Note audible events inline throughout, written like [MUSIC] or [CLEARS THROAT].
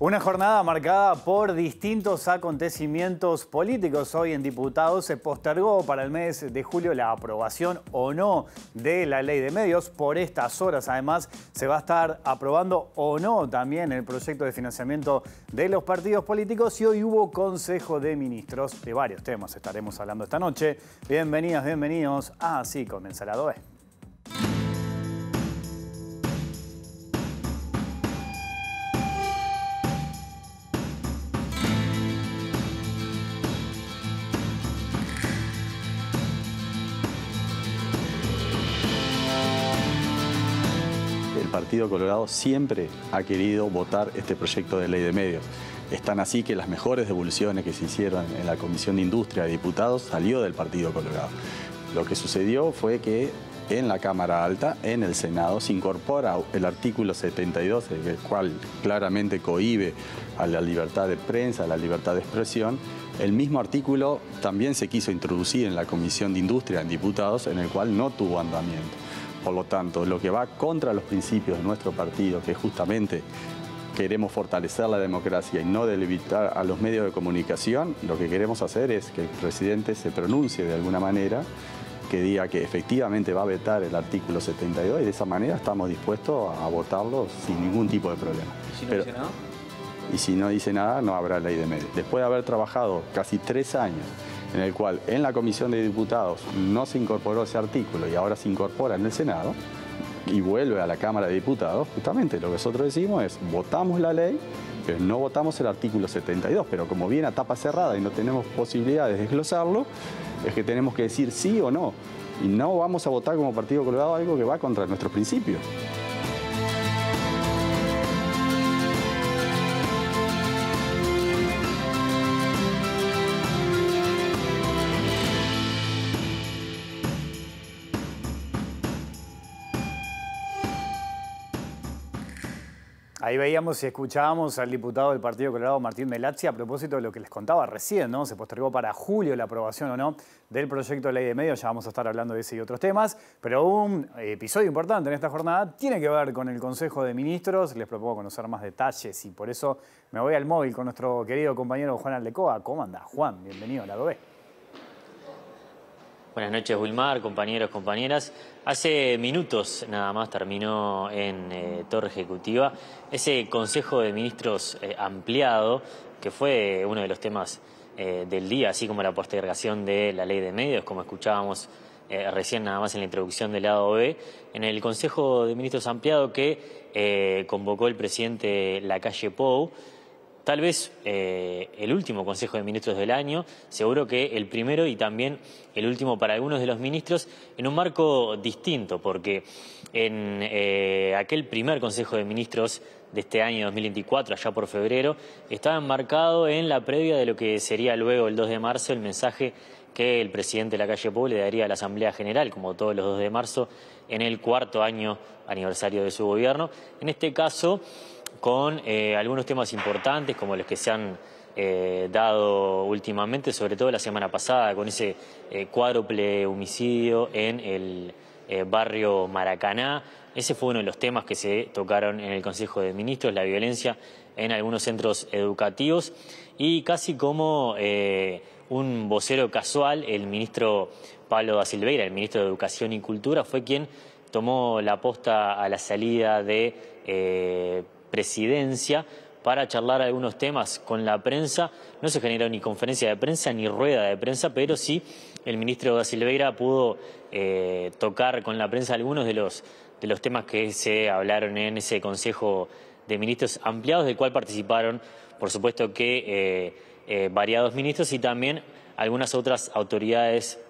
Una jornada marcada por distintos acontecimientos políticos. Hoy en Diputados se postergó para el mes de julio la aprobación o no de la ley de medios. Por estas horas, además, se va a estar aprobando o no también el proyecto de financiamiento de los partidos políticos. Y hoy hubo Consejo de Ministros de varios temas. Estaremos hablando esta noche. Bienvenidas, bienvenidos. Así ah, comenzará DOE. Partido Colorado siempre ha querido votar este proyecto de ley de medios. Están así que las mejores devoluciones que se hicieron en la Comisión de Industria de Diputados salió del Partido Colorado. Lo que sucedió fue que en la Cámara Alta, en el Senado, se incorpora el artículo 72, el cual claramente cohíbe a la libertad de prensa, a la libertad de expresión. El mismo artículo también se quiso introducir en la Comisión de Industria de Diputados, en el cual no tuvo andamiento. Por lo tanto, lo que va contra los principios de nuestro partido, que justamente queremos fortalecer la democracia y no debilitar a los medios de comunicación, lo que queremos hacer es que el presidente se pronuncie de alguna manera que diga que efectivamente va a vetar el artículo 72 y de esa manera estamos dispuestos a votarlo sin ningún tipo de problema. ¿Y si no dice nada? Y si no dice nada, no habrá ley de medios. Después de haber trabajado casi tres años en el cual en la Comisión de Diputados no se incorporó ese artículo y ahora se incorpora en el Senado y vuelve a la Cámara de Diputados, justamente lo que nosotros decimos es votamos la ley, pero no votamos el artículo 72, pero como viene a tapa cerrada y no tenemos posibilidades de desglosarlo, es que tenemos que decir sí o no. Y no vamos a votar como Partido Colorado algo que va contra nuestros principios. y veíamos y escuchábamos al diputado del Partido Colorado, Martín de Melazzi, a propósito de lo que les contaba recién, ¿no? Se postergó para julio la aprobación o no del proyecto de ley de medios, ya vamos a estar hablando de ese y otros temas, pero un episodio importante en esta jornada tiene que ver con el Consejo de Ministros, les propongo conocer más detalles y por eso me voy al móvil con nuestro querido compañero Juan Aldecoa. ¿Cómo anda, Juan? Bienvenido a la 2 Buenas noches, Wilmar, compañeros, compañeras. Hace minutos nada más terminó en eh, Torre Ejecutiva ese Consejo de Ministros eh, ampliado, que fue uno de los temas eh, del día, así como la postergación de la ley de medios, como escuchábamos recién nada más en la introducción del lado B, en el Consejo de Ministros ampliado que convocó el presidente Lacalle Pou tal vez eh, el último Consejo de Ministros del año, seguro que el primero y también el último para algunos de los ministros, en un marco distinto, porque en eh, aquel primer Consejo de Ministros de este año 2024, allá por febrero, estaba enmarcado en la previa de lo que sería luego el 2 de marzo el mensaje que el presidente de la calle Pueblo le daría a la Asamblea General, como todos los 2 de marzo, en el cuarto año aniversario de su gobierno. En este caso, con eh, algunos temas importantes como los que se han eh, dado últimamente, sobre todo la semana pasada, con ese eh, cuádruple homicidio en el barrio Maracaná. Ese fue uno de los temas que se tocaron en el Consejo de Ministros, la violencia en algunos centros educativos. Y casi como un vocero casual, el ministro Pablo da Silveira, el ministro de Educación y Cultura, fue quien tomó la aposta a la salida de presidencia para charlar algunos temas con la prensa. No se generó ni conferencia de prensa ni rueda de prensa, pero sí el ministro da Silveira pudo eh, tocar con la prensa algunos de los, de los temas que se hablaron en ese Consejo de Ministros ampliados, del cual participaron, por supuesto que eh, eh, variados ministros y también algunas otras autoridades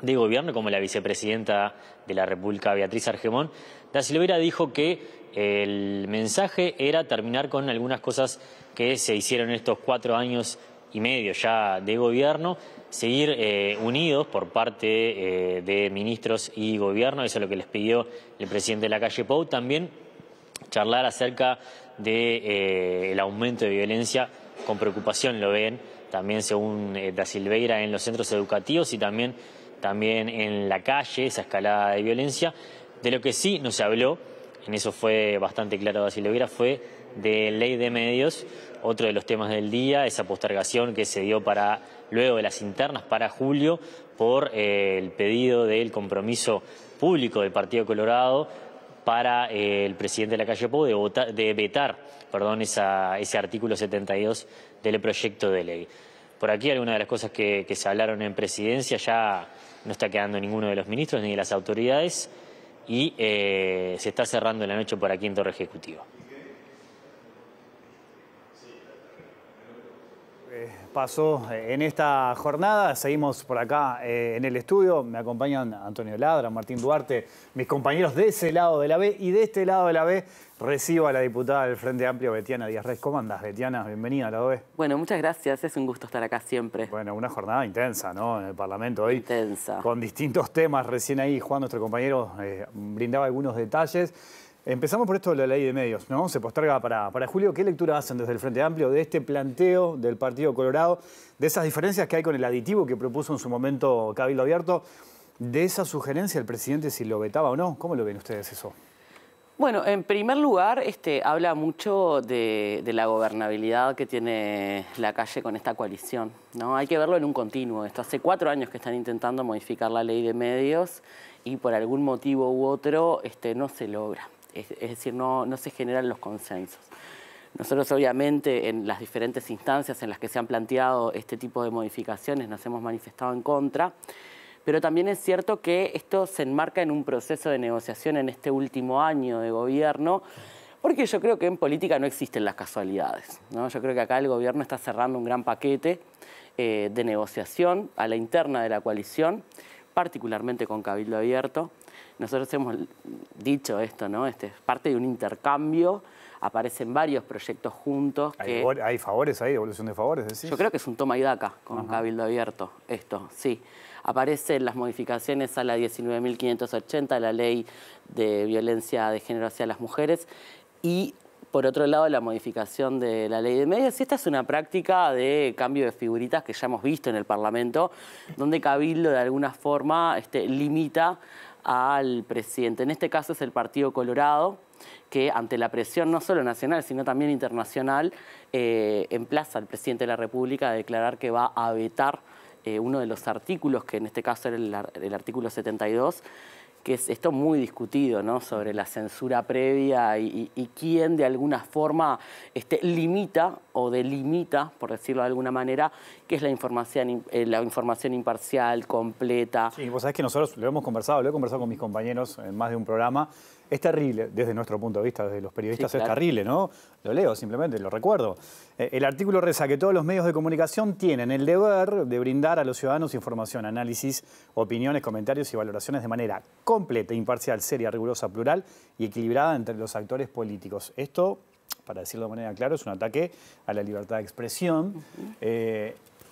de gobierno, como la vicepresidenta de la República, Beatriz Argemón, Da Silveira dijo que el mensaje era terminar con algunas cosas que se hicieron estos cuatro años y medio ya de gobierno, seguir eh, unidos por parte eh, de ministros y gobierno, eso es lo que les pidió el presidente de la calle Pou, también charlar acerca del eh, aumento de violencia, con preocupación lo ven, también según Da Silveira en los centros educativos y también, también en la calle, esa escalada de violencia. De lo que sí no se habló, en eso fue bastante claro lo fue de ley de medios, otro de los temas del día, esa postergación que se dio para luego de las internas para julio por eh, el pedido del compromiso público del Partido Colorado para eh, el presidente de la calle Po de, vetar perdón, ese artículo 72 del proyecto de ley. Por aquí alguna de las cosas que se hablaron en presidencia, ya no está quedando ninguno de los ministros ni de las autoridades y eh, se está cerrando en la noche por aquí en Torre Ejecutivo. Eh, pasó eh, en esta jornada. Seguimos por acá eh, en el estudio. Me acompañan Antonio Ladra, Martín Duarte, mis compañeros de ese lado de la B. Y de este lado de la B recibo a la diputada del Frente Amplio, Betiana Díaz Reyes. ¿Cómo andas, Betiana? Bienvenida a la B. Bueno, muchas gracias. Es un gusto estar acá siempre. Bueno, una jornada intensa, ¿no? En el Parlamento hoy. Intensa. Con distintos temas. Recién ahí Juan, nuestro compañero, brindaba algunos detalles. Empezamos por esto de la ley de medios, ¿no? Se posterga para, para julio. ¿Qué lectura hacen desde el Frente Amplio de este planteo del Partido Colorado, de esas diferencias que hay con el aditivo que propuso en su momento Cabildo Abierto, de esa sugerencia del presidente si lo vetaba o no? ¿Cómo lo ven ustedes eso? Bueno, en primer lugar, este, habla mucho de, de, la gobernabilidad que tiene la calle con esta coalición. ¿no? Hay que verlo en un continuo. Esto hace cuatro años que están intentando modificar la ley de medios y por algún motivo u otro este, no se logra es, decir, no, se generan los consensos. Nosotros obviamente en las diferentes instancias en las que se han planteado este tipo de modificaciones nos hemos manifestado en contra, pero también es cierto que esto se enmarca en un proceso de negociación en este último año de gobierno, porque yo creo que en política no existen las casualidades. Yo creo que acá el gobierno está cerrando un gran paquete eh, de negociación a la interna de la coalición, particularmente con Cabildo Abierto. Nosotros hemos dicho esto, ¿no? Este es parte de un intercambio, aparecen varios proyectos juntos. ¿Hay, favores ahí, evolución de favores? Decís? Yo creo que es un toma y daca con Cabildo Abierto, esto, sí. Aparecen las modificaciones a la 19.580, la ley de violencia de género hacia las mujeres, y por otro lado la modificación de la ley de medios. Y esta es una práctica de cambio de figuritas que ya hemos visto en el Parlamento, donde Cabildo de alguna forma este, limita al presidente. En este caso es el Partido Colorado, que ante la presión no solo nacional, sino también internacional, eh, emplaza al presidente de la República a declarar que va a vetar eh, uno de los artículos, que en este caso era el artículo 72, que es esto muy discutido, ¿no? Sobre la censura previa y, quién de alguna forma este, limita o delimita, por decirlo de alguna manera, qué es la información, eh, la información imparcial, completa. Sí, vos sabés que nosotros lo hemos conversado, lo he conversado con mis compañeros en más de un programa. Es terrible, desde nuestro punto de vista, desde los periodistas es terrible, ¿no? Lo leo simplemente, lo recuerdo. Eh, el artículo reza que todos los medios de comunicación tienen el deber de brindar a los ciudadanos información, análisis, opiniones, comentarios y valoraciones de manera completa, imparcial, seria, rigurosa, plural y equilibrada entre los actores políticos. Esto, para decirlo de manera clara, es un ataque a la libertad de expresión.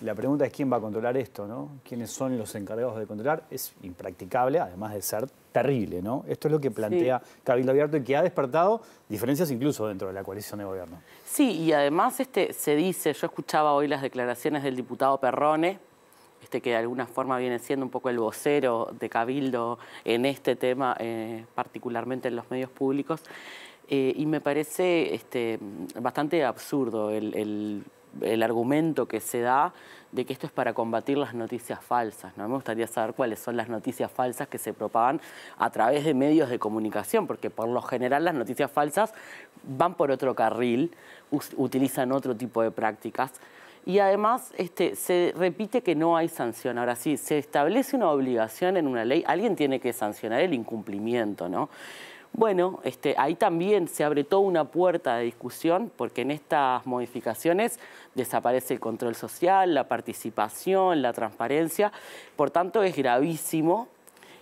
La pregunta es quién va a controlar esto, ¿no? ¿Quiénes son los encargados de controlar? Es impracticable, además de ser terrible, ¿no? Esto es lo que plantea Cabildo Abierto y que ha despertado diferencias incluso dentro de la coalición de gobierno. Sí, y además este, se dice, yo escuchaba hoy las declaraciones del diputado Perrone, este, que de alguna forma viene siendo un poco el vocero de Cabildo en este tema, eh, particularmente en los medios públicos, eh, y me parece este, bastante absurdo el el argumento que se da de que esto es para combatir las noticias falsas. ¿no? Me gustaría saber cuáles son las noticias falsas que se propagan a través de medios de comunicación, porque por lo general las noticias falsas van por otro carril, utilizan otro tipo de prácticas. Y además este, se repite que no hay sanción. Ahora sí, se establece una obligación en una ley, alguien tiene que sancionar el incumplimiento, ¿no? Bueno, este, ahí también se abre toda una puerta de discusión porque en estas modificaciones desaparece el control social, la participación, la transparencia. Por tanto, es gravísimo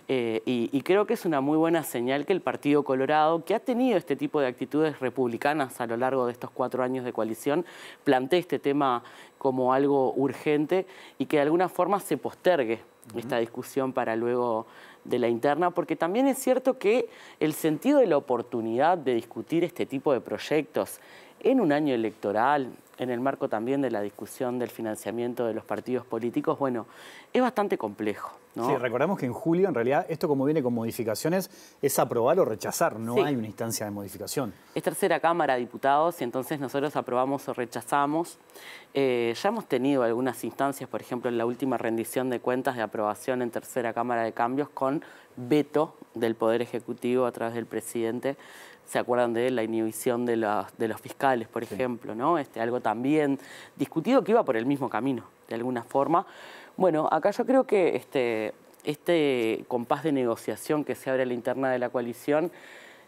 eh, y, creo que es una muy buena señal que el Partido Colorado, que ha tenido este tipo de actitudes republicanas a lo largo de estos cuatro años de coalición, plantee este tema como algo urgente y que de alguna forma se postergue esta discusión para luego de la interna, porque también es cierto que el sentido de la oportunidad de discutir este tipo de proyectos en un año electoral, en el marco también de la discusión del financiamiento de los partidos políticos, bueno, es bastante complejo. Sí, recordemos que en julio, en realidad, esto como viene con modificaciones, es aprobar o rechazar, no hay una instancia de modificación. Es tercera Cámara, diputados, y entonces nosotros aprobamos o rechazamos. Eh, ya hemos tenido algunas instancias, por ejemplo, en la última rendición de cuentas de aprobación en tercera Cámara de Cambios con veto del Poder Ejecutivo a través del presidente se acuerdan de la inhibición de los, fiscales, por ejemplo, ¿no? Este, algo también discutido que iba por el mismo camino, de alguna forma. Bueno, acá yo creo que este, este, compás de negociación que se abre a la interna de la coalición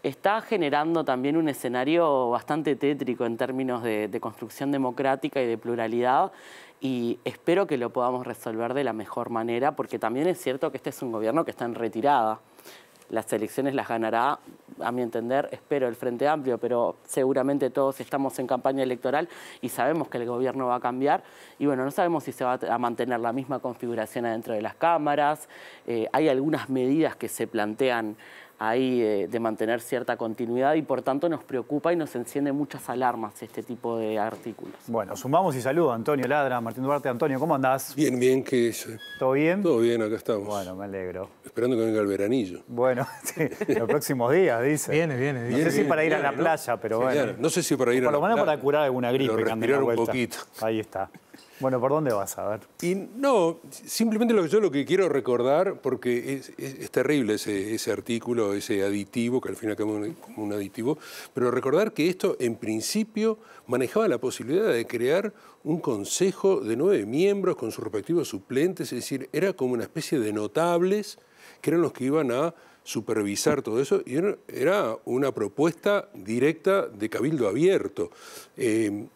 está generando también un escenario bastante tétrico en términos de, de construcción democrática y de pluralidad y espero que lo podamos resolver de la mejor manera porque también es cierto que este es un gobierno que está en retirada las elecciones las ganará, a mi entender, espero, el Frente Amplio, pero seguramente todos estamos en campaña electoral y sabemos que el gobierno va a cambiar. Y bueno, no sabemos si se va a mantener la misma configuración adentro de las cámaras. Eh, hay algunas medidas que se plantean ahí eh, de, mantener cierta continuidad y por tanto nos preocupa y nos enciende muchas alarmas este tipo de artículos. Bueno, sumamos y saludo Antonio Ladra, Martín Duarte. Antonio, ¿cómo andás? Bien, bien, ¿qué es? ¿Todo bien? Todo bien, acá estamos. Bueno, me alegro. Esperando que venga el veranillo. Bueno, [LAUGHS] los próximos días, dice. Viene, viene, No sé si para ir a la playa, pero bueno. No sé si para ir a la playa. Por lo menos para curar alguna gripe. Pero un poquito. Ahí está. Bueno, ¿por dónde vas a ver? Y no, simplemente lo, yo lo que quiero recordar, porque es, terrible ese, artículo, ese aditivo, que al final acaba como un aditivo, pero recordar que esto en principio manejaba la posibilidad de crear un consejo de nueve miembros con sus respectivos suplentes, es decir, era como una especie de notables que eran los que iban a supervisar todo eso, y era una propuesta directa de cabildo abierto. Eh,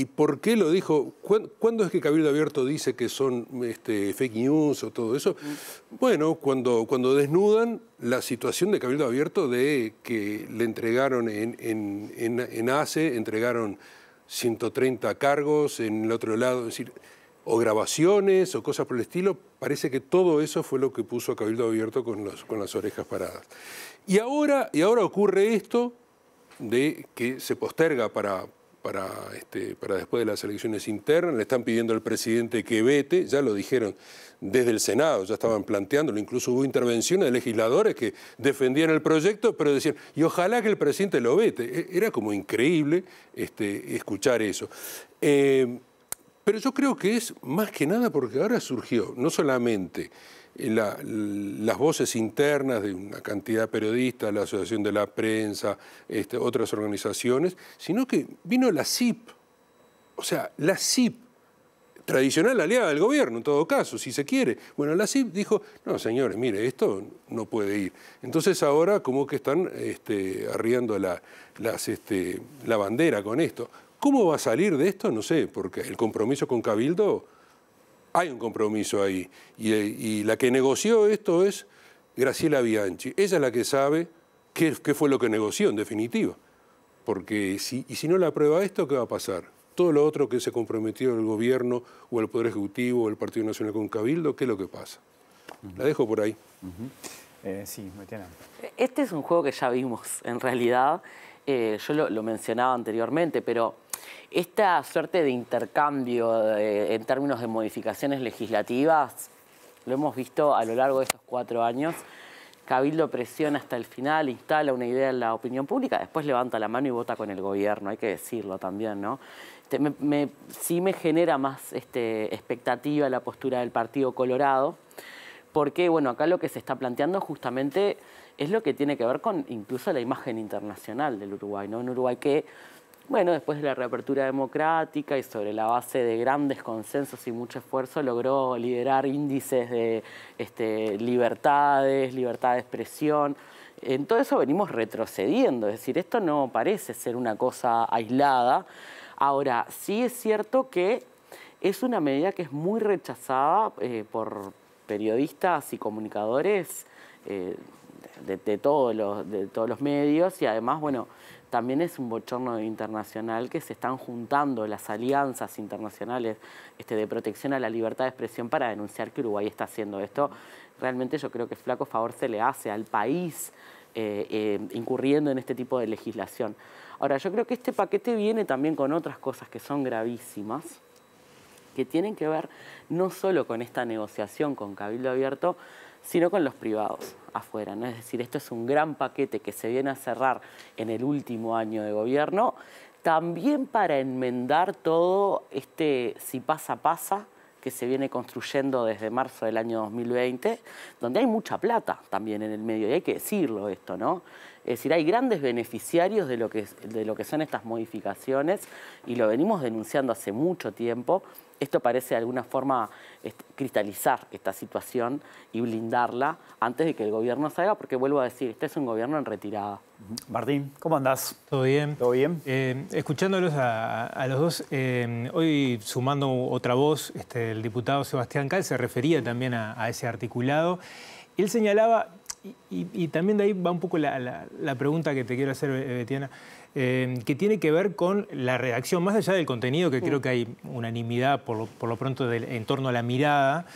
¿Y por qué lo dijo? ¿Cuándo es que Cabildo Abierto dice que son este, fake news o todo eso? Bueno, cuando, cuando desnudan la situación de Cabildo Abierto de que le entregaron en, en, ACE, entregaron 130 cargos, en el otro lado, decir, o grabaciones o cosas por el estilo, parece que todo eso fue lo que puso a Cabildo Abierto con, con las orejas paradas. Y ahora, y ahora ocurre esto de que se posterga para, para, este, para después de las elecciones internas, le están pidiendo al presidente que vete, ya lo dijeron desde el Senado, ya estaban planteándolo, incluso hubo intervenciones de legisladores que defendían el proyecto, pero decían, y ojalá que el presidente lo vete. E-, era como increíble este, escuchar eso. Eh, pero yo creo que es más que nada porque ahora surgió no solamente las voces internas de una cantidad de periodistas, la Asociación de la Prensa, este, otras organizaciones, sino que vino la CIP, o sea, la CIP, tradicional aliada del gobierno en todo caso, si se quiere. Bueno, la CIP dijo, no señores, mire, esto no puede ir. Entonces ahora como que están este, arriando la, este, la bandera con esto. ¿Cómo va a salir de esto? No sé, porque el compromiso con Cabildo hay un compromiso ahí. Y, la que negoció esto es Graciela Bianchi. Ella es la que sabe qué, fue lo que negoció, en definitiva. Porque si, y si no la aprueba esto, ¿qué va a pasar? Todo lo otro que se comprometió el gobierno o el Poder Ejecutivo o el Partido Nacional con Cabildo, ¿qué es lo que pasa? La dejo por ahí. Eh, sí, Este es un juego que ya vimos, en realidad. Eh, yo lo mencionaba anteriormente, pero esta suerte de intercambio eh, en términos de modificaciones legislativas lo hemos visto a lo largo de estos cuatro años. Cabildo presiona hasta el final, instala una idea en la opinión pública, después levanta la mano y vota con el gobierno, hay que decirlo también, ¿no? Este, sí me genera más este, expectativa la postura del Partido Colorado, porque bueno, acá lo que se está planteando justamente es lo que tiene que ver con incluso la imagen internacional del Uruguay, ¿no? Uruguay que bueno, después de la reapertura democrática y sobre la base de grandes consensos y mucho esfuerzo, logró liderar índices de este, libertades, libertad de expresión. En todo eso venimos retrocediendo, es decir, esto no parece ser una cosa aislada. Ahora, sí es cierto que es una medida que es muy rechazada eh, por periodistas y comunicadores eh, todos los, de todos los medios y además, bueno, también es un bochorno internacional que se están juntando las alianzas internacionales este, de protección a la libertad de expresión para denunciar que Uruguay está haciendo esto. Realmente yo creo que flaco favor se le hace al país eh, eh, incurriendo en este tipo de legislación. Ahora, yo creo que este paquete viene también con otras cosas que son gravísimas, que tienen que ver no solo con esta negociación con Cabildo Abierto, sino con los privados afuera. ¿no? Es decir, esto es un gran paquete que se viene a cerrar en el último año de gobierno, también para enmendar todo este si pasa, pasa, que se viene construyendo desde marzo del año 2020, donde hay mucha plata también en el medio, y hay que decirlo esto, ¿no? Es decir, hay grandes beneficiarios de lo que, de lo que son estas modificaciones y lo venimos denunciando hace mucho tiempo. Esto parece de alguna forma cristalizar esta situación y blindarla antes de que el gobierno salga, porque vuelvo a decir, este es un gobierno en retirada. Martín, ¿cómo andás? Todo bien. ¿Todo bien? Eh, escuchándolos a, los dos, eh, hoy sumando otra voz, este, el diputado Sebastián Cal se refería también a, a ese articulado. Él señalaba y, también de ahí va un poco la, pregunta que te quiero hacer, Betiana, eh, eh, que tiene que ver con la redacción, más allá del contenido, que creo mm. que hay unanimidad por lo, pronto en torno a la mirada.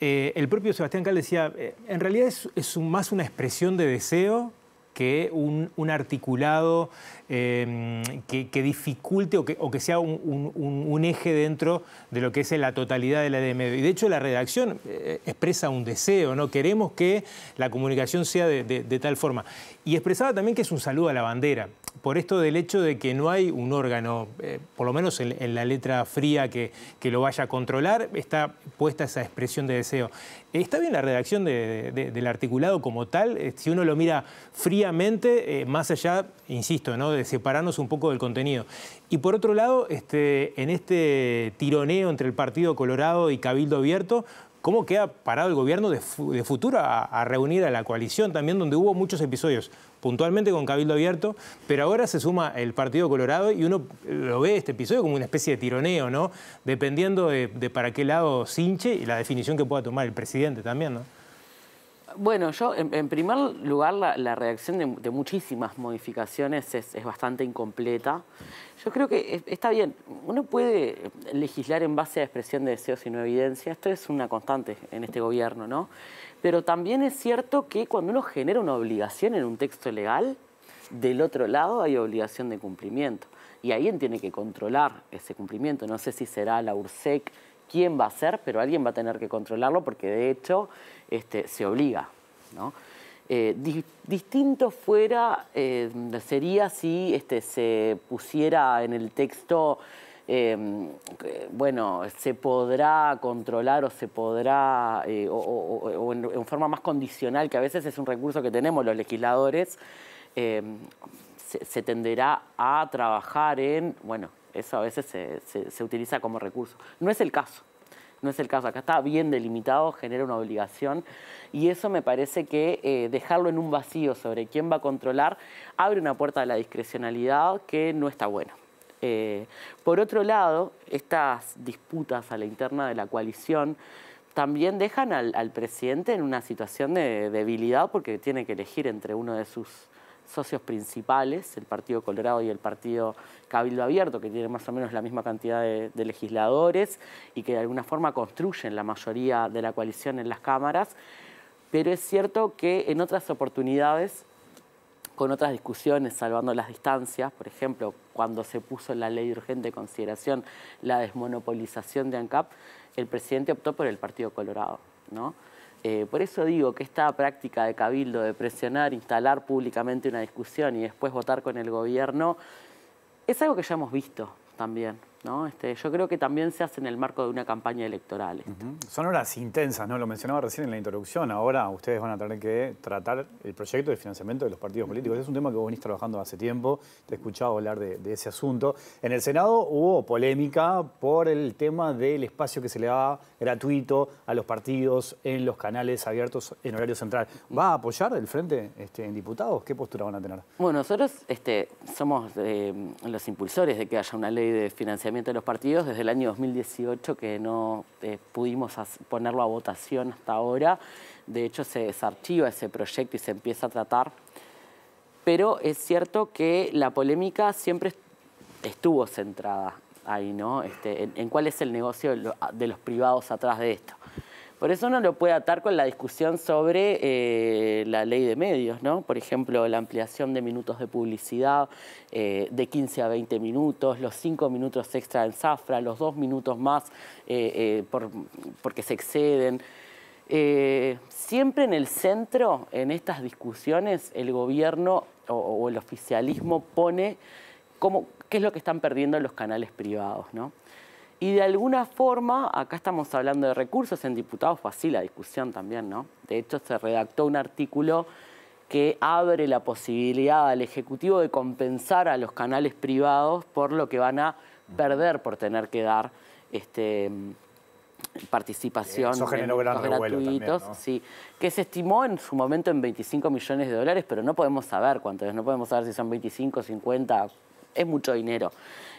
Eh, el propio Sebastián Cal decía, en realidad es, más una expresión de deseo que un, articulado em, que, dificulte o que, sea un, eje dentro de lo que es la totalidad de la Y de hecho la redacción eh, expresa un deseo, ¿no? Queremos que la comunicación sea de tal forma. Y expresaba también que es un saludo a la bandera por esto del hecho de que no hay un órgano, eh, por lo menos en, la letra fría, que, lo vaya a controlar, está puesta esa expresión de deseo. ¿Está bien la redacción del articulado como tal? Eh, si uno lo mira fríamente, eh, más allá, insisto, ¿no? de separarnos un poco del contenido. Y por otro lado, este, en este tironeo entre el Partido Colorado y Cabildo Abierto, cómo queda parado el gobierno de, futuro a, reunir a la coalición también, donde hubo muchos episodios, puntualmente con Cabildo Abierto, pero ahora se suma el Partido Colorado y uno eh, lo ve este episodio como una especie de tironeo, ¿no? Dependiendo de, para qué lado cinche y la definición que pueda tomar el presidente también, ¿no? Bueno, yo en, primer lugar la, reacción de, muchísimas modificaciones es, bastante incompleta. Yo creo que está bien, uno puede legislar en base a expresión de deseos y no evidencia, esto es una constante en este gobierno, ¿no? Pero también es cierto que cuando uno genera una obligación en un texto legal, del otro lado hay obligación de cumplimiento. Y alguien tiene que controlar ese cumplimiento. No sé si será la URSEC quién va a ser, pero alguien va a tener que controlarlo porque de hecho este, se obliga. Eh, distinto fuera eh, sería si este, se pusiera en el texto, em, bueno, se podrá controlar o se podrá, eh, o, en, forma más condicional, que a veces es un recurso que tenemos los legisladores, em, se, se tenderá a trabajar en, bueno, eso a veces se, utiliza como recurso. No es el caso no es el caso. Acá está bien delimitado, genera una obligación y eso me parece que eh, dejarlo en un vacío sobre quién va a controlar abre una puerta a la discrecionalidad que no está buena. Eh, por otro lado, estas disputas a la interna de la coalición también dejan al presidente en una situación de debilidad porque tiene que elegir entre uno de sus socios principales, el Partido Colorado y el Partido Cabildo Abierto, que tienen más o menos la misma cantidad de, legisladores y que de alguna forma construyen la mayoría de la coalición en las cámaras. Pero es cierto que en otras oportunidades, con otras discusiones, salvando las distancias, por ejemplo, cuando se puso la ley de consideración la desmonopolización de ANCAP, el presidente optó por el Partido Colorado. ¿no? Eh, por eso digo que esta práctica de cabildo, de presionar, instalar públicamente una discusión y después votar con el gobierno, es algo que ya hemos visto también. Este, yo creo que también se hace en el marco de una campaña electoral. Son horas intensas, ¿no? Lo mencionaba recién en la introducción. Ahora ustedes van a tener que tratar el proyecto de financiamiento de los partidos políticos. Es un tema que vos venís trabajando hace tiempo, te he escuchado hablar de, ese asunto. En el Senado hubo polémica por el tema del espacio que se le da gratuito a los partidos en los canales abiertos en horario central. ¿Va a apoyar el Frente este, en diputados? ¿Qué postura van a tener? Bueno, nosotros este, somos eh, los impulsores de que haya una ley de financiamiento de los partidos. Desde el año 2018 que no eh, pudimos ponerlo a votación hasta ahora. De hecho, se desarchiva ese proyecto y se empieza a tratar. Pero es cierto que la polémica siempre estuvo centrada ahí, ¿no? Este, en, cuál es el negocio de los privados atrás de esto. Por eso uno lo puede atar con la discusión sobre eh, la ley de medios, ¿no? Por ejemplo, la ampliación de minutos de publicidad eh, de 15 a 20 minutos, los 5 minutos extra en zafra, los 2 minutos más eh, porque se exceden. siempre en el centro, en estas discusiones, el gobierno o, el oficialismo pone qué es lo que están perdiendo los canales privados, ¿no? Y de alguna forma, acá estamos hablando de recursos, en diputados fue así la discusión también, ¿no? De hecho, se redactó un artículo que abre la posibilidad al Ejecutivo de compensar a los canales privados por lo que van a perder por tener que dar este, participación gratuitos, sí, que se estimó en su momento en 25 millones de dólares, pero no podemos saber cuánto es, no podemos saber si son 25, 50, es mucho dinero.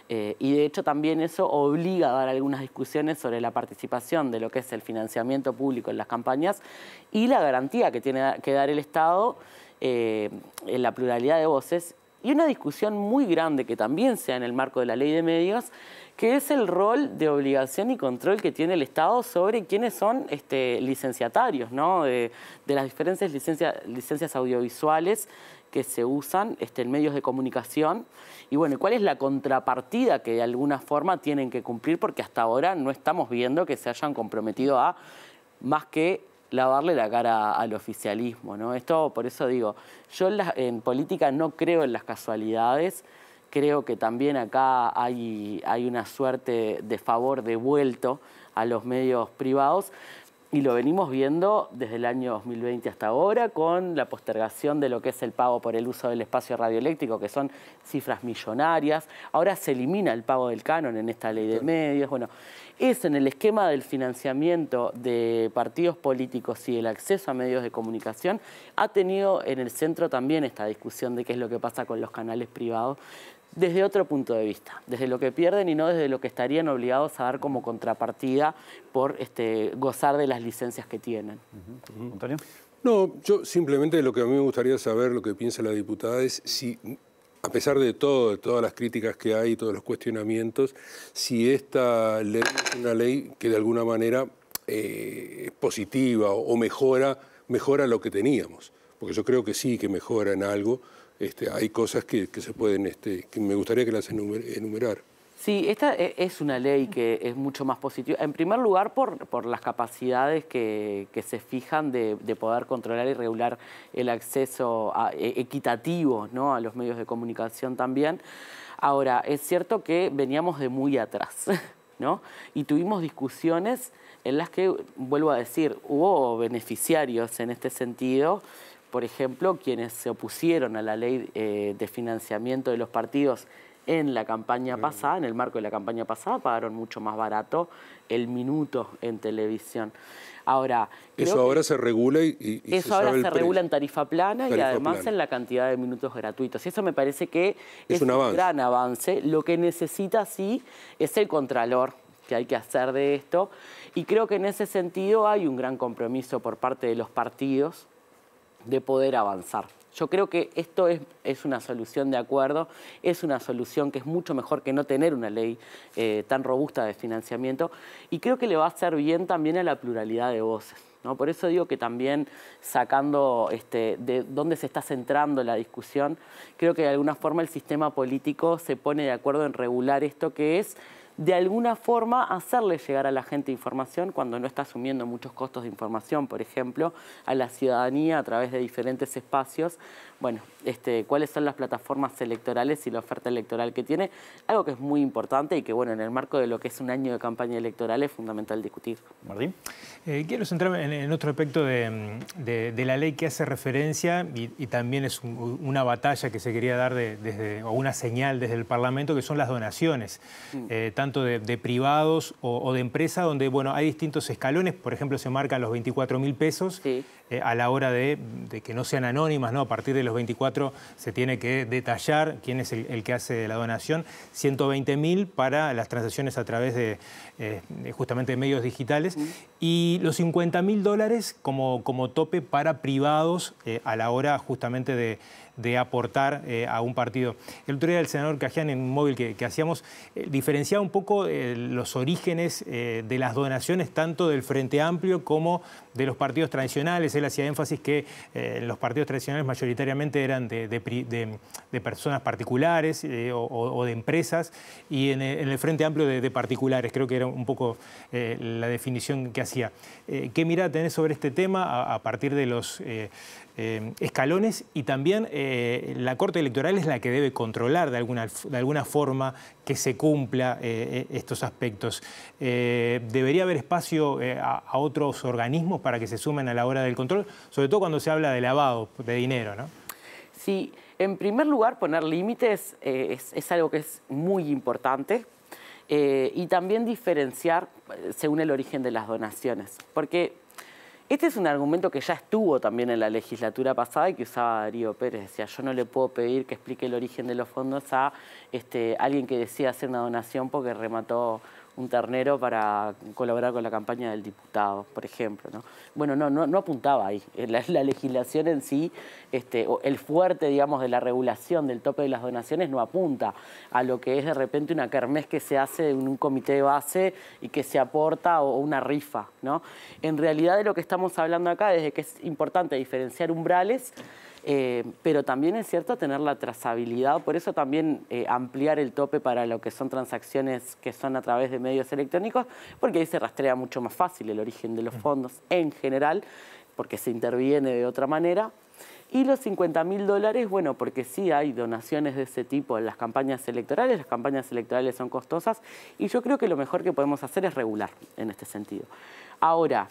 Eh, y de hecho también eso obliga a dar algunas discusiones sobre la participación de lo que es el financiamiento público en las campañas y la garantía que tiene que dar el Estado eh, en la pluralidad de voces. Y una discusión muy grande que también sea en el marco de la ley de medios, que es el rol de obligación y control que tiene el Estado sobre quiénes son este, licenciatarios de, las diferentes licencias audiovisuales que se usan este, en medios de comunicación. Y bueno, ¿cuál es la contrapartida que de alguna forma tienen que cumplir? Porque hasta ahora no estamos viendo que se hayan comprometido a más que lavarle la cara al oficialismo, ¿no? Esto, por eso digo, yo en, en política no creo en las casualidades, creo que también acá hay, hay una suerte de favor devuelto a los medios privados, y lo venimos viendo desde el año 2020 hasta ahora con la postergación de lo que es el pago por el uso del espacio radioeléctrico, que son cifras millonarias. Ahora se elimina el pago del canon en esta ley de medios. Bueno, eso en el esquema del financiamiento de partidos políticos y el acceso a medios de comunicación ha tenido en el centro también esta discusión de qué es lo que pasa con los canales privados, desde otro punto de vista, desde lo que pierden y no desde lo que estarían obligados a dar como contrapartida por este, gozar de las licencias que tienen. Antonio. No, yo simplemente lo que a mí me gustaría saber, lo que piensa la diputada, es si, a pesar de todo, de todas las críticas que hay, todos los cuestionamientos, si esta ley es una ley que de alguna manera eh, es positiva o mejora, mejora lo que teníamos. Porque yo creo que sí, que mejora en algo, este, hay cosas que, se pueden, este, que me gustaría que las enumerar. Sí, esta e-, es una ley que es mucho más positiva. En primer lugar, por, por las capacidades que, se fijan de, poder controlar y regular el acceso e-, equitativo ¿no? a los medios de comunicación también. Ahora, es cierto que veníamos de muy atrás, [LAUGHS] ¿no? Y tuvimos discusiones en las que, vuelvo a decir, hubo beneficiarios en este sentido por ejemplo, quienes se opusieron a la ley eh, de financiamiento de los partidos en la campaña mm. pasada, en el marco de la campaña pasada, pagaron mucho más barato el minuto en televisión. Ahora, eso ahora se regula y, eso ahora se regula en tarifa plana y además en la cantidad de minutos gratuitos. Y eso me parece que es, un, gran avance. Lo que necesita sí es el contralor que hay que hacer de esto y creo que en ese sentido hay un gran compromiso por parte de los partidos de poder avanzar. Yo creo que esto es, es, una solución de acuerdo, es una solución que es mucho mejor que no tener una ley eh, tan robusta de financiamiento y creo que le va a hacer bien también a la pluralidad de voces. ¿no? Por eso digo que también sacando este, de dónde se está centrando la discusión, creo que de alguna forma el sistema político se pone de acuerdo en regular esto que es de alguna forma hacerle llegar a la gente información cuando no está asumiendo muchos costos de información, por ejemplo, a la ciudadanía a través de diferentes espacios, bueno, este, cuáles son las plataformas electorales y la oferta electoral que tiene, algo que es muy importante y que, bueno, en el marco de lo que es un año de campaña electoral es fundamental discutir. Martín. Eh, quiero centrarme en, otro aspecto de, la ley que hace referencia y, también es una batalla que se quería dar desde, o una señal desde el Parlamento, que son las donaciones. Mm. Eh, tanto de, privados o, de empresa, donde bueno, hay distintos escalones, por ejemplo, se marcan los 24 mil pesos eh, a la hora de, que no sean anónimas, ¿no? a partir de los 24 se tiene que detallar quién es el, que hace la donación, 120 mil para las transacciones a través de eh, justamente medios digitales y los 50 mil dólares como, como tope para privados eh, a la hora justamente de de aportar eh, a un partido. El otro día el senador Cajian en un móvil que, hacíamos eh, diferenciaba un poco eh, los orígenes de las donaciones tanto del Frente Amplio como de los partidos tradicionales. Él hacía énfasis que los partidos tradicionales mayoritariamente eran de, personas particulares o, de empresas y en el, Frente Amplio de, particulares. Creo que era un poco la definición que hacía. ¿Qué mirada tenés sobre este tema a partir de los... Eh, escalones y también eh, la Corte Electoral es la que debe controlar de alguna, de alguna forma que se cumpla eh, estos aspectos. ¿Debería haber espacio a, otros organismos para que se sumen a la hora del control? Sobre todo cuando se habla de lavado de dinero, ¿no? Sí, en primer lugar poner límites es, algo que es muy importante y también diferenciar según el origen de las donaciones. Porque este es un argumento que ya estuvo también en la legislatura pasada y que usaba Darío Pérez. Decía, yo no le puedo pedir que explique el origen de los fondos a este, alguien que decía hacer una donación porque remató un ternero para colaborar con la campaña del diputado, por ejemplo. ¿no? Bueno, no, no, no apuntaba ahí. [LAUGHS] La, la, legislación en sí, este, el fuerte, digamos, de la regulación del tope de las donaciones no apunta a lo que es de repente una kermés que se hace en un comité de base y que se aporta o, una rifa. ¿no? En realidad de lo que estamos hablando acá es que es importante diferenciar umbrales eh, pero también es cierto tener la trazabilidad, por eso también eh, ampliar el tope para lo que son transacciones que son a través de medios electrónicos, porque ahí se rastrea mucho más fácil el origen de los mm. fondos en general, porque se interviene de otra manera. Y los 50 mil dólares, bueno, porque sí hay donaciones de ese tipo en las campañas electorales, las campañas electorales son costosas y yo creo que lo mejor que podemos hacer es regular en este sentido. Ahora,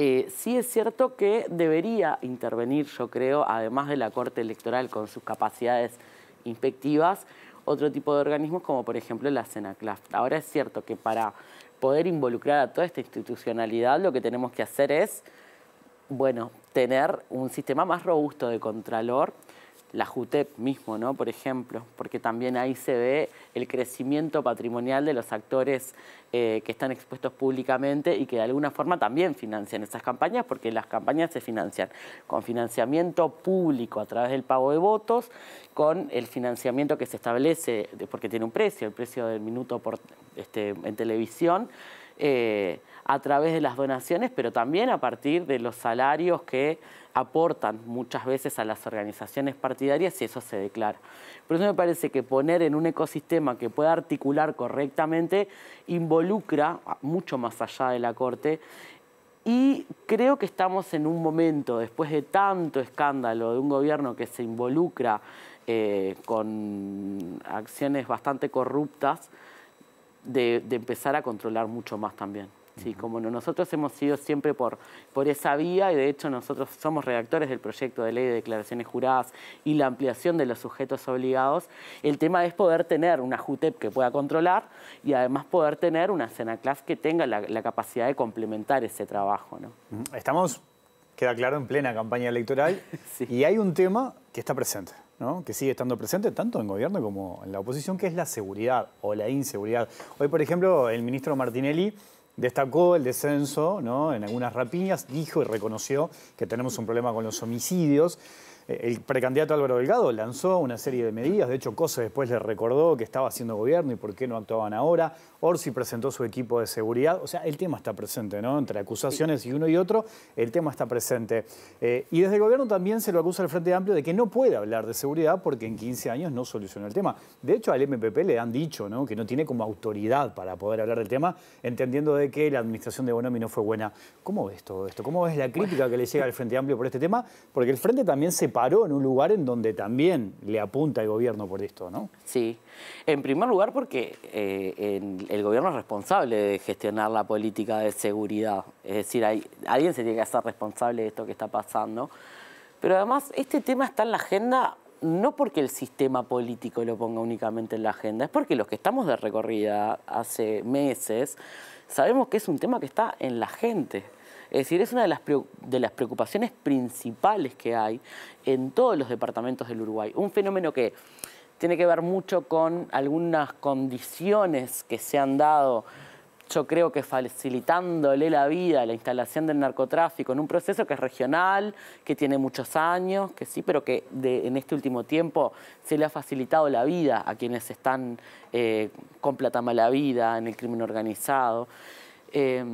eh, sí es cierto que debería intervenir, yo creo, además de la Corte Electoral con sus capacidades inspectivas, otro tipo de organismos como por ejemplo la CENACLAF. Ahora es cierto que para poder involucrar a toda esta institucionalidad lo que tenemos que hacer es, bueno, tener un sistema más robusto de contralor la JUTEP mismo, ¿no? Por ejemplo, porque también ahí se ve el crecimiento patrimonial de los actores eh, que están expuestos públicamente y que de alguna forma también financian esas campañas, porque las campañas se financian con financiamiento público a través del pago de votos, con el financiamiento que se establece, porque tiene un precio, el precio del minuto por, este, en televisión, eh, a través de las donaciones, pero también a partir de los salarios que aportan muchas veces a las organizaciones partidarias y eso se declara. Por eso me parece que poner en un ecosistema que pueda articular correctamente involucra mucho más allá de la Corte y creo que estamos en un momento, después de tanto escándalo de un gobierno que se involucra eh, con acciones bastante corruptas, de, empezar a controlar mucho más también. Sí, como nosotros hemos sido siempre por, esa vía y de hecho nosotros somos redactores del proyecto de ley de declaraciones juradas y la ampliación de los sujetos obligados, el tema es poder tener una JUTEP que pueda controlar y además poder tener una CENACLAS que tenga la, capacidad de complementar ese trabajo. ¿no? Estamos, queda claro, en plena campaña electoral [LAUGHS] y hay un tema que está presente que sigue estando presente tanto en gobierno como en la oposición, que es la seguridad o la inseguridad. Hoy, por ejemplo, el ministro Martinelli destacó el descenso en algunas rapiñas, dijo y reconoció que tenemos un problema con los homicidios el precandidato Álvaro Delgado lanzó una serie de medidas, de hecho Cose después le recordó que estaba haciendo gobierno y por qué no actuaban ahora, Orsi presentó su equipo de seguridad, o sea, el tema está presente, ¿no? Entre acusaciones y uno y otro, el tema está presente. Eh, y desde el gobierno también se lo acusa al Frente Amplio de que no puede hablar de seguridad porque en 15 años no solucionó el tema. De hecho, al MPP le han dicho, ¿no? Que no tiene como autoridad para poder hablar del tema, entendiendo de que la administración de Bonomi no fue buena. ¿Cómo ves todo esto? ¿Cómo ves la crítica que le llega al Frente Amplio por este tema? Porque el Frente también se paró en un lugar en donde también le apunta el gobierno por esto, ¿no? Sí, en primer lugar porque eh, el gobierno es responsable de gestionar la política de seguridad, es decir, alguien se tiene que hacer responsable de esto que está pasando, pero además este tema está en la agenda no porque el sistema político lo ponga únicamente en la agenda, es porque los que estamos de recorrida hace meses sabemos que es un tema que está en la gente. Es decir, es una de las, preocupaciones principales que hay en todos los departamentos del Uruguay. Un fenómeno que tiene que ver mucho con algunas condiciones que se han dado yo creo que facilitándole la vida, a la instalación del narcotráfico en un proceso que es regional, que tiene muchos años, que sí, pero que en este último tiempo se le ha facilitado la vida a quienes están eh, con plata mala vida, en el crimen organizado. Eh,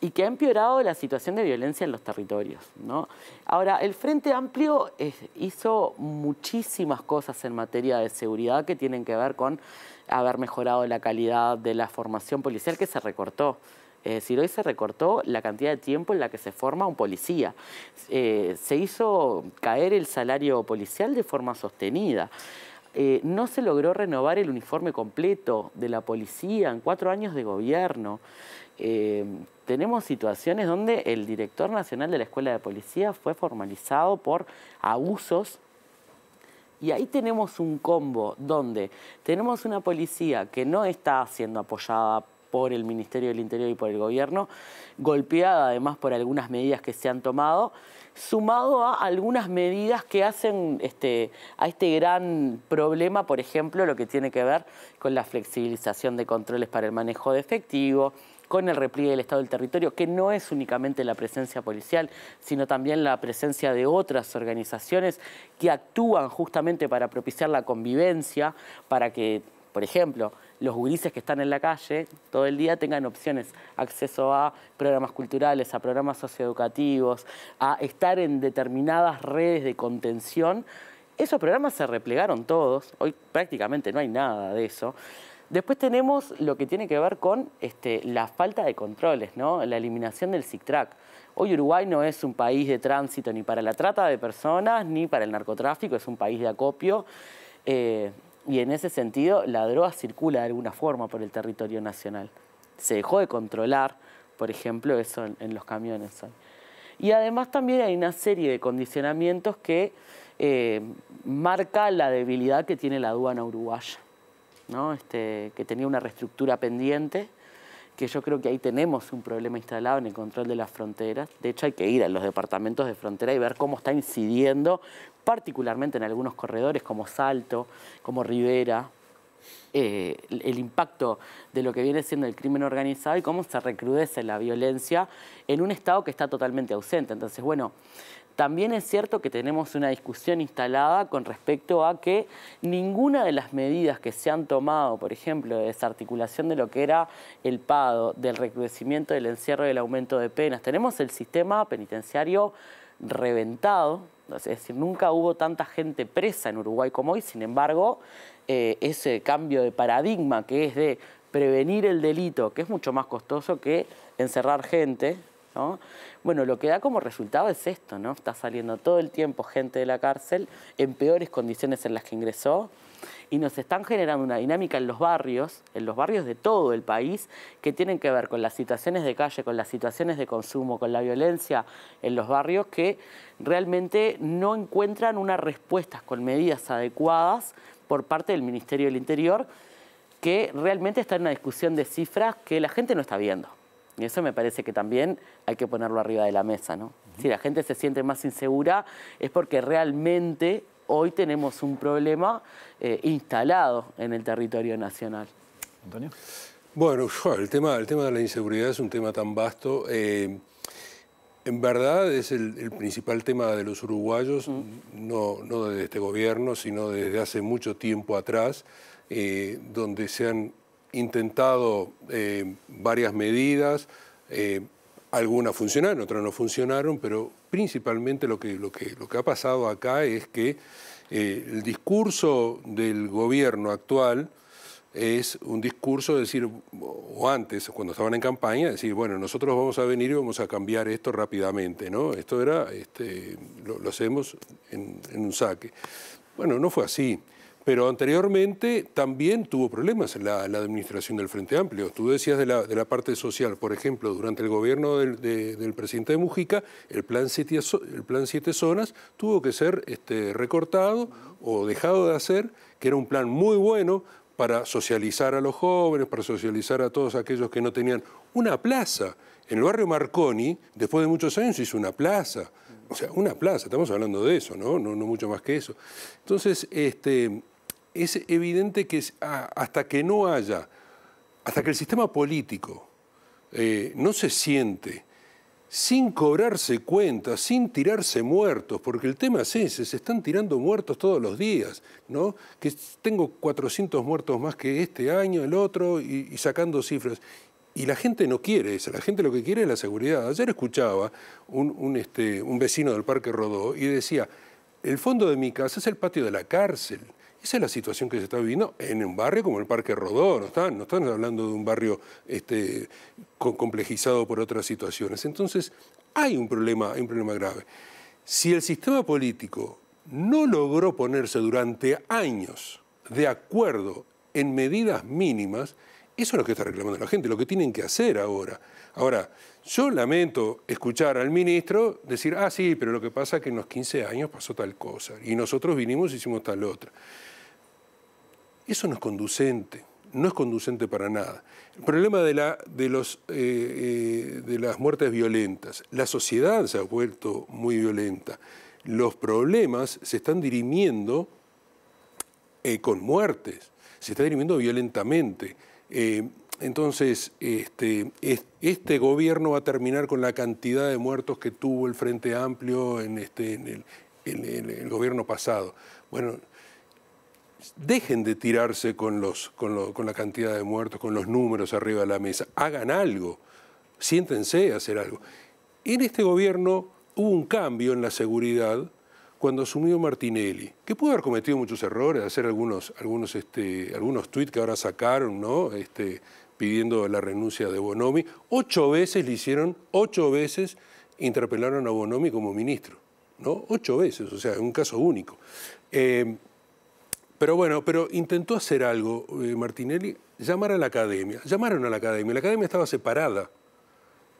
y que ha empeorado la situación de violencia en los territorios. ¿no? Ahora, el Frente Amplio eh, hizo muchísimas cosas en materia de seguridad que tienen que ver con haber mejorado la calidad de la formación policial que se recortó. Es decir, hoy se recortó la cantidad de tiempo en la que se forma un policía. Eh, se hizo caer el salario policial de forma sostenida. Eh, no se logró renovar el uniforme completo de la policía en cuatro años de gobierno tenemos situaciones donde el director nacional de la Escuela de Policía fue formalizado por abusos. Y ahí tenemos un combo donde tenemos una policía que no está siendo apoyada por el Ministerio del Interior y por el gobierno, golpeada además por algunas medidas que se han tomado, sumado a algunas medidas que hacen este, a este gran problema, por ejemplo, lo que tiene que ver con la flexibilización de controles para el manejo de efectivo, con el repliegue del Estado del territorio, que no es únicamente la presencia policial, sino también la presencia de otras organizaciones que actúan justamente para propiciar la convivencia, para que, por ejemplo, los gurises que están en la calle todo el día tengan opciones, acceso a programas culturales, a programas socioeducativos, a estar en determinadas redes de contención. Esos programas se replegaron todos, hoy prácticamente no hay nada de eso. Después tenemos lo que tiene que ver con este, la falta de controles, ¿no? la eliminación del CICTRAC. Hoy Uruguay no es un país de tránsito ni para la trata de personas ni para el narcotráfico, es un país de acopio. Eh, y en ese sentido, la droga circula de alguna forma por el territorio nacional. Se dejó de controlar, por ejemplo, eso en, los camiones Y además también hay una serie de condicionamientos que eh, marca la debilidad que tiene la aduana uruguaya. ¿no? este, que tenía una reestructura pendiente, que yo creo que ahí tenemos un problema instalado en el control de las fronteras. De hecho, hay que ir a los departamentos de frontera y ver cómo está incidiendo, particularmente en algunos corredores como Salto, como Rivera, eh, el impacto de lo que viene siendo el crimen organizado y cómo se recrudece la violencia en un Estado que está totalmente ausente. Entonces, bueno, también es cierto que tenemos una discusión instalada con respecto a que ninguna de las medidas que se han tomado, por ejemplo, de desarticulación de lo que era el PADO, del recrudecimiento del encierro y del aumento de penas, tenemos el sistema penitenciario reventado, es decir, nunca hubo tanta gente presa en Uruguay como hoy, sin embargo, eh, ese cambio de paradigma que es de prevenir el delito, que es mucho más costoso que encerrar gente, bueno, lo que da como resultado es esto, ¿no? Está saliendo todo el tiempo gente de la cárcel en peores condiciones en las que ingresó y nos están generando una dinámica en los barrios, en los barrios de todo el país, que tienen que ver con las situaciones de calle, con las situaciones de consumo, con la violencia en los barrios, que realmente no encuentran unas respuestas con medidas adecuadas por parte del Ministerio del Interior, que realmente está en una discusión de cifras que la gente no está viendo. Y eso me parece que también hay que ponerlo arriba de la mesa, ¿no? Si la gente se siente más insegura es porque realmente hoy tenemos un problema eh, instalado en el territorio nacional. Antonio. Bueno, el tema, el tema de la inseguridad es un tema tan vasto. Eh, en verdad es el, principal tema de los uruguayos, mm. no, no desde este gobierno, sino desde hace mucho tiempo atrás, eh, donde se han intentado eh, varias medidas, eh, algunas funcionaron, otras no funcionaron, pero principalmente lo que, lo que, lo que ha pasado acá es que eh, el discurso del gobierno actual es un discurso de decir, o antes, cuando estaban en campaña, decir, bueno, nosotros vamos a venir y vamos a cambiar esto rápidamente, ¿no? Esto era, este, lo, hacemos en un saque. Bueno, no fue así pero anteriormente también tuvo problemas la, administración del Frente Amplio. Tú decías de la, parte social, por ejemplo, durante el gobierno del, presidente de Mujica, el plan, siete, el plan Siete Zonas tuvo que ser este, recortado o dejado de hacer, que era un plan muy bueno para socializar a los jóvenes, para socializar a todos aquellos que no tenían una plaza. En el barrio Marconi, después de muchos años, hizo una plaza. O sea, una plaza, estamos hablando de eso, ¿no? No, no mucho más que eso. Entonces, este, es evidente que ah, hasta que no haya, hasta que el sistema político eh, no se siente sin cobrarse cuentas, sin tirarse muertos, porque el tema es ese, se están tirando muertos todos los días, ¿no? Que tengo 400 muertos más que este año, el otro, y, sacando cifras. Y la gente no quiere eso, la gente lo que quiere es la seguridad. Ayer escuchaba un este, vecino del Parque Rodó y decía, el fondo de mi casa es el patio de la cárcel. Esa es la situación que se está viviendo en un barrio como el Parque Rodó, no están, no están hablando de un barrio este, complejizado por otras situaciones. Entonces, hay un problema, hay un problema grave. Si el sistema político no logró ponerse durante años de acuerdo en medidas mínimas, eso es lo que está reclamando la gente, lo que tienen que hacer ahora. Ahora, yo lamento escuchar al ministro decir, ah, sí, pero lo que pasa es que en los 15 años pasó tal cosa y nosotros vinimos y hicimos tal otra. Eso no es conducente, no es conducente para nada. El problema de, la, de, los, eh, eh, de las muertes violentas, la sociedad se ha vuelto muy violenta. Los problemas se están dirimiendo eh, con muertes, se está dirimiendo violentamente. entonces, este, este, gobierno va a terminar con la cantidad de muertos que tuvo el Frente Amplio en, este, en, el, el gobierno pasado. Bueno, dejen de tirarse con, los, con, la cantidad de muertos, con los números arriba de la mesa, hagan algo, siéntense a hacer algo. En este gobierno hubo un cambio en la seguridad cuando asumió Martinelli, que pudo haber cometido muchos errores, hacer algunos, algunos, este, algunos tweets que ahora sacaron, ¿no? Este, pidiendo la renuncia de Bonomi. Ocho veces le hicieron, ocho veces interpelaron a Bonomi como ministro, ¿no? Ocho veces, o sea, un caso único. Eh, pero bueno, pero intentó hacer algo, eh, Martinelli, llamar a la academia. Llamaron a la academia. La academia estaba separada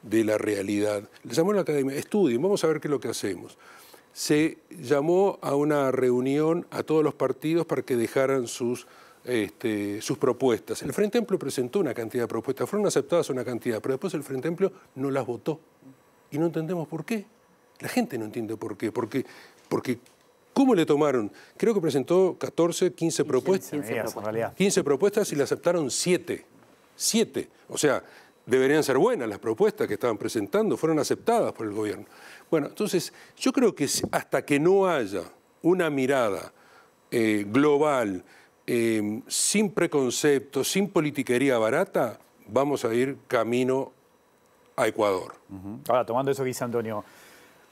de la realidad. Le llamó a la academia, estudien, vamos a ver qué es lo que hacemos. Se llamó a una reunión a todos los partidos para que dejaran sus, este, sus propuestas. El Frente Amplio presentó una cantidad de propuestas, fueron aceptadas una cantidad, pero después el Frente Amplio no las votó. Y no entendemos por qué. La gente no entiende por qué, porque, porque ¿Cómo le tomaron? Creo que presentó 14, 15 propuestas. 15, propuestas. y le aceptaron 7. 7. O sea, deberían ser buenas las propuestas que estaban presentando, fueron aceptadas por el gobierno. Bueno, entonces yo creo que hasta que no haya una mirada eh, global, em, sin preconcepto, sin politiquería barata, vamos a ir camino a Ecuador. Ahora, tomando eso que dice Antonio,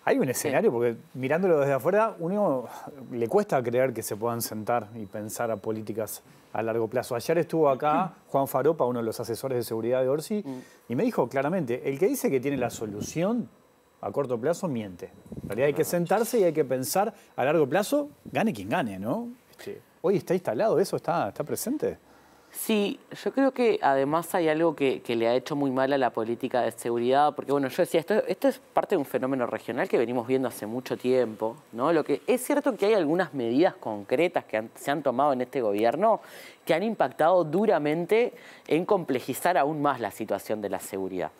hay un escenario, porque mirándolo desde afuera, uno le cuesta creer que se puedan sentar y pensar a políticas a largo plazo. Ayer estuvo acá [CLEARS THROAT] Juan Faropa, uno de los asesores de seguridad de Orsi, mm. y me dijo claramente, el que dice que tiene la solución a corto plazo miente. En realidad hay que sentarse y hay que pensar a largo plazo, gane quien gane, ¿no? Hoy está instalado eso, está, está presente. Sí, yo creo que además hay algo que, le ha hecho muy mal a la política de seguridad, porque bueno, yo decía, esto, es parte de un fenómeno regional que venimos viendo hace mucho tiempo, ¿no? Lo que es cierto que hay algunas medidas concretas que se han tomado en este gobierno que han impactado duramente en complejizar aún más la situación de la seguridad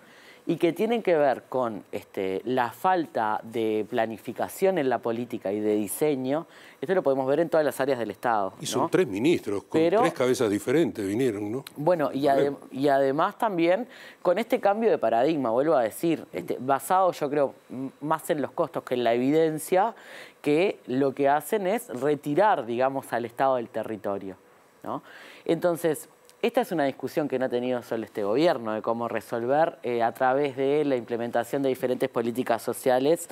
y que tienen que ver con este, la falta de planificación en la política y de diseño. Esto lo podemos ver en todas las áreas del Estado. Y son tres ministros, con tres cabezas diferentes vinieron, ¿no? Bueno, y, además también con este cambio de paradigma, vuelvo a decir, este, basado yo creo más en los costos que en la evidencia, que lo que hacen es retirar, digamos, al Estado del territorio. ¿no? Entonces, esta es una discusión que no ha tenido solo este gobierno, de cómo resolver eh, a través de la implementación de diferentes políticas sociales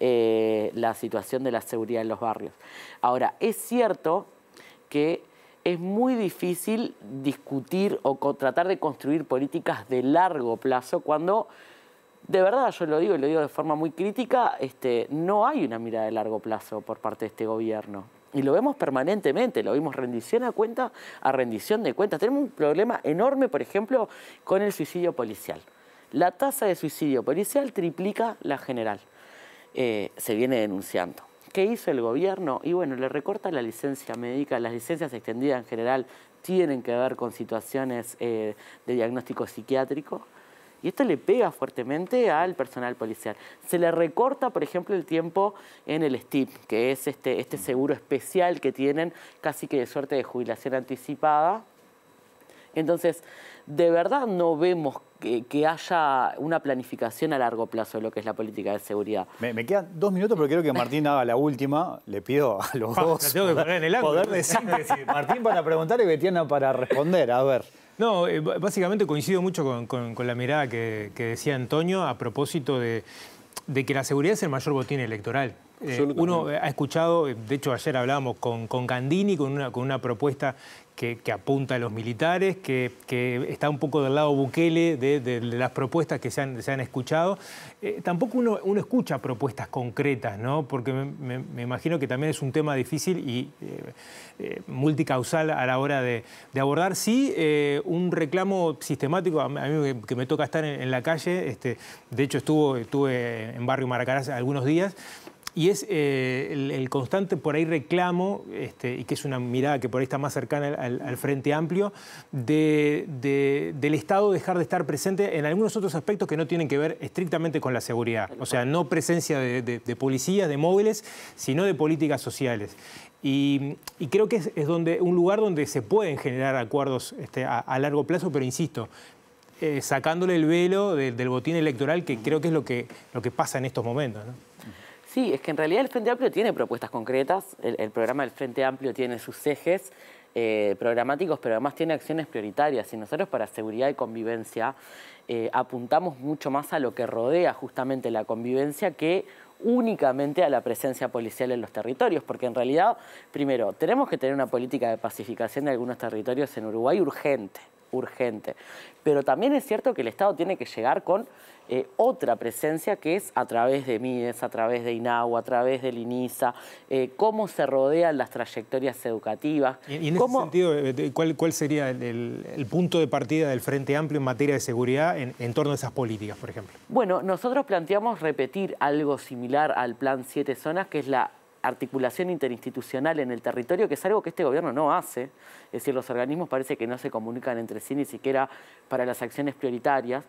eh, la situación de la seguridad en los barrios. Ahora, es cierto que es muy difícil discutir o tratar de construir políticas de largo plazo cuando de verdad, yo lo digo y lo digo de forma muy crítica, este, no hay una mirada de largo plazo por parte de este gobierno. Y lo vemos permanentemente, lo vimos rendición a cuenta a rendición de cuentas. Tenemos un problema enorme, por ejemplo, con el suicidio policial. La tasa de suicidio policial triplica la general. Eh, se viene denunciando. ¿Qué hizo el gobierno? Y bueno, le recorta la licencia médica, las licencias extendidas en general tienen que ver con situaciones eh, de diagnóstico psiquiátrico. Y esto le pega fuertemente al personal policial. Se le recorta, por ejemplo, el tiempo en el STIP, que es este, este, seguro especial que tienen casi que de suerte de jubilación anticipada. Entonces, de verdad no vemos que, haya una planificación a largo plazo de lo que es la política de seguridad. Me, quedan dos minutos, pero quiero que Martín haga la última. Le pido a los [LAUGHS] dos poder decir, [LAUGHS] Martín para preguntar y Betiana para responder. A ver. No, eh, básicamente coincido mucho con, la mirada que, decía Antonio a propósito de, que la seguridad es el mayor botín electoral. Eh, uno ha escuchado, eh, de hecho ayer hablábamos con, Gandini con una, con una propuesta que, apunta a los militares, que, está un poco del lado Bukele de, las propuestas que se han, escuchado. Eh, tampoco uno, escucha propuestas concretas, ¿no? Porque me, imagino que también es un tema difícil y eh, eh, multicausal a la hora de, abordar. Sí, un reclamo sistemático, a mí que me toca estar en, la calle, este, de hecho estuvo, estuve en Barrio Maracarás algunos días, y es eh, el, constante por ahí reclamo, este, y que es una mirada que por ahí está más cercana al, Frente Amplio, del Estado dejar de estar presente en algunos otros aspectos que no tienen que ver estrictamente con la seguridad. O sea, no presencia de, policías, de móviles, sino de políticas sociales. Y, creo que es, donde, un lugar donde se pueden generar acuerdos este, a, largo plazo, pero insisto, eh, sacándole el velo del botín electoral, que creo que es lo que, lo que pasa en estos momentos. Sí, es que en realidad el Frente Amplio tiene propuestas concretas, el, programa del Frente Amplio tiene sus ejes eh, programáticos, pero además tiene acciones prioritarias y nosotros para seguridad y convivencia eh, apuntamos mucho más a lo que rodea justamente la convivencia que únicamente a la presencia policial en los territorios, porque en realidad, primero, tenemos que tener una política de pacificación de algunos territorios en Uruguay urgente, urgente. Pero también es cierto que el Estado tiene que llegar con eh, otra presencia que es a través de MIDES, a través de INAU, a través del INISA, eh, cómo se rodean las trayectorias educativas. Y, en ese sentido, eh, ¿cuál, sería el, punto de partida del Frente Amplio en materia de seguridad en, en torno a esas políticas, por ejemplo? Bueno, nosotros planteamos repetir algo similar al Plan 7 Zonas, que es la articulación interinstitucional en el territorio, que es algo que este gobierno no hace. Es decir, los organismos parece que no se comunican entre sí ni siquiera para las acciones prioritarias.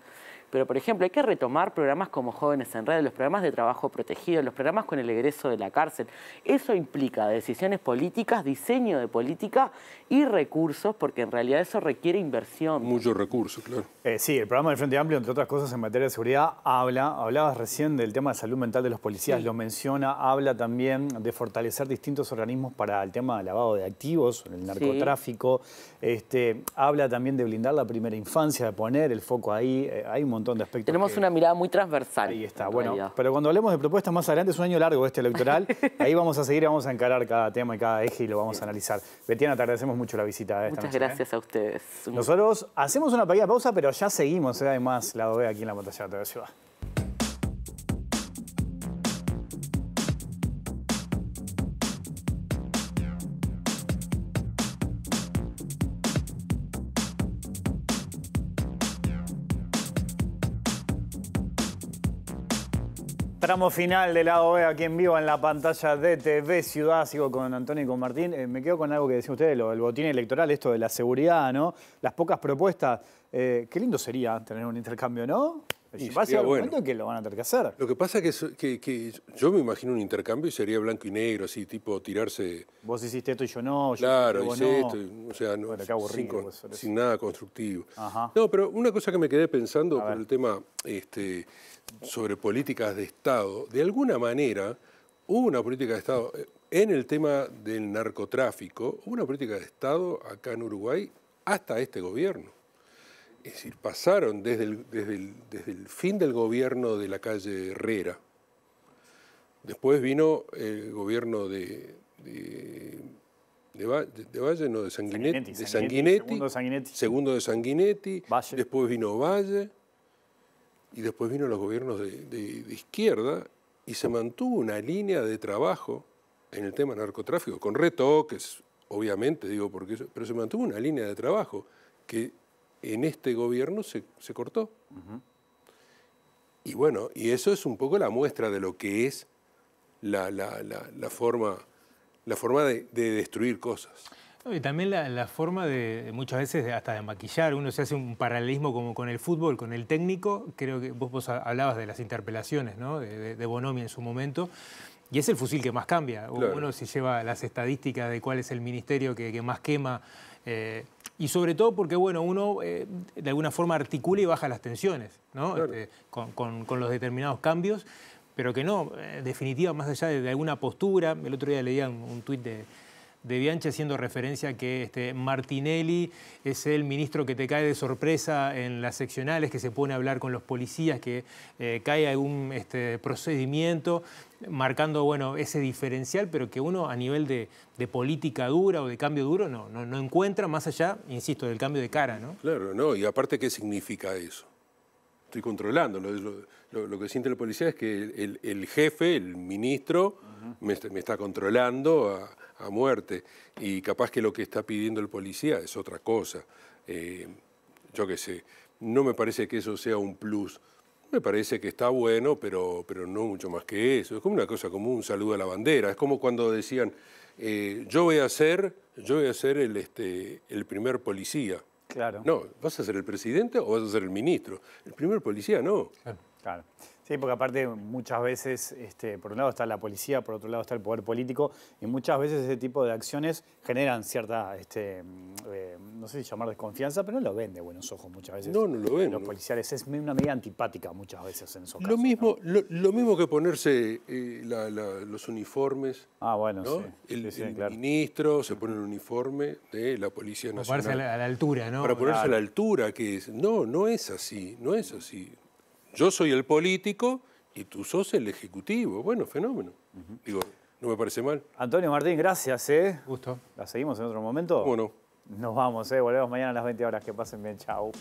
Pero, por ejemplo, hay que retomar programas como Jóvenes en Red, los programas de trabajo protegido, los programas con el egreso de la cárcel. Eso implica decisiones políticas, diseño de política y recursos, porque en realidad eso requiere inversión. Muchos recursos, claro. Eh, sí, el programa del Frente Amplio, entre otras cosas en materia de seguridad, habla, hablabas recién del tema de salud mental de los policías, lo menciona, habla también de fortalecer distintos organismos para el tema de lavado de activos, el narcotráfico, este, habla también de blindar la primera infancia, de poner el foco ahí, eh, hay montón de aspectos. Tenemos una mirada muy transversal. Ahí está, bueno. Pero cuando hablemos de propuestas más adelante, es un año largo este electoral. [LAUGHS] ahí vamos a seguir, vamos a encarar cada tema y cada eje y lo vamos a analizar. Betiana, te agradecemos mucho la visita. Esta Muchas ¿eh? gracias a ustedes. Nosotros hacemos una pequeña pausa, pero ya seguimos. ¿eh? Además, la doble aquí en la pantalla de la ciudad. Tramo final del lado B aquí en vivo en la pantalla de TV Ciudad. Sigo con Antonio y con Martín. Eh, me quedo con algo que decían ustedes, el botín electoral, esto de la seguridad, ¿no? Las pocas propuestas. Eh, qué lindo sería tener un intercambio, ¿no? Y va a ser que lo van a tener que hacer. Lo que pasa es que, yo me imagino un intercambio y sería blanco y negro, así, tipo tirarse... Vos hiciste esto y yo no. claro, hice esto, o sea, no, bueno, aburrido, sin, sin, nada constructivo. No, pero una cosa que me quedé pensando por el tema este, sobre políticas de Estado, de alguna manera hubo una política de Estado eh, en el tema del narcotráfico, hubo una política de Estado acá en Uruguay hasta este gobierno. Es decir, pasaron desde el, desde el, fin del gobierno de la calle Herrera. Después vino el gobierno de, de Valle, no, de Sanguinetti. segundo de Sanguinetti. Después vino Valle y después vino los gobiernos de, izquierda y se mantuvo una línea de trabajo en el tema narcotráfico, con retoques, obviamente, digo, porque pero se mantuvo una línea de trabajo que en este gobierno se, cortó. Y bueno, y eso es un poco la muestra de lo que es la, forma, la forma de, de destruir cosas y también la, forma de, muchas veces, hasta de maquillar, uno se hace un paralelismo como con el fútbol, con el técnico, creo que vos, vos hablabas de las interpelaciones, de, Bonomi en su momento, y es el fusil que más cambia. Uno si lleva las estadísticas de cuál es el ministerio que, más quema. Eh, y sobre todo porque, bueno, uno eh, de alguna forma articula y baja las tensiones, este, con, los determinados cambios, pero que no, en eh, definitiva, más allá de, alguna postura, el otro día leía un, un tuit de, de Bianchi haciendo referencia a que este, Martinelli es el ministro que te cae de sorpresa en las seccionales, que se pone a hablar con los policías, que eh, cae algún este, procedimiento, marcando bueno, ese diferencial, pero que uno a nivel de, política dura o de cambio duro no, encuentra más allá, insisto, del cambio de cara. ¿no? Claro, no, y aparte, ¿qué significa eso? Estoy controlando, lo, que siente la policía es que el, jefe, el ministro, me, está controlando a muerte y capaz que lo que está pidiendo el policía es otra cosa. Eh, yo qué sé, no me parece que eso sea un plus. Me parece que está bueno, pero, pero no mucho más que eso. Es como una cosa, como un saludo a la bandera. Es como cuando decían, eh, yo voy a ser, yo voy a el, este, el primer policía. Claro. No, ¿vas a ser el presidente o vas a ser el ministro? El primer policía no. Claro. Sí, porque aparte muchas veces, este, por un lado está la policía, por otro lado está el poder político, y muchas veces ese tipo de acciones generan cierta, este, mm, eh, no sé si llamar desconfianza, pero no lo ven de buenos ojos muchas veces. No, no lo ven. Los policiales es una medida antipática muchas veces en esos casos, lo Mismo, lo, mismo que ponerse eh, los uniformes. Ah, bueno, El, ministro se pone el uniforme de la Policía Nacional. Para ponerse a la, altura, ¿no? Para ponerse a la altura, que es. No, no es así, no es así. Yo soy el político y tú sos el ejecutivo. Bueno, fenómeno. Digo, no me parece mal. Antonio Martín, gracias, ¿eh? Gusto. ¿La seguimos en otro momento? Bueno. Nos vamos, ¿eh? Volvemos mañana a las 20 horas. Que pasen bien, chau.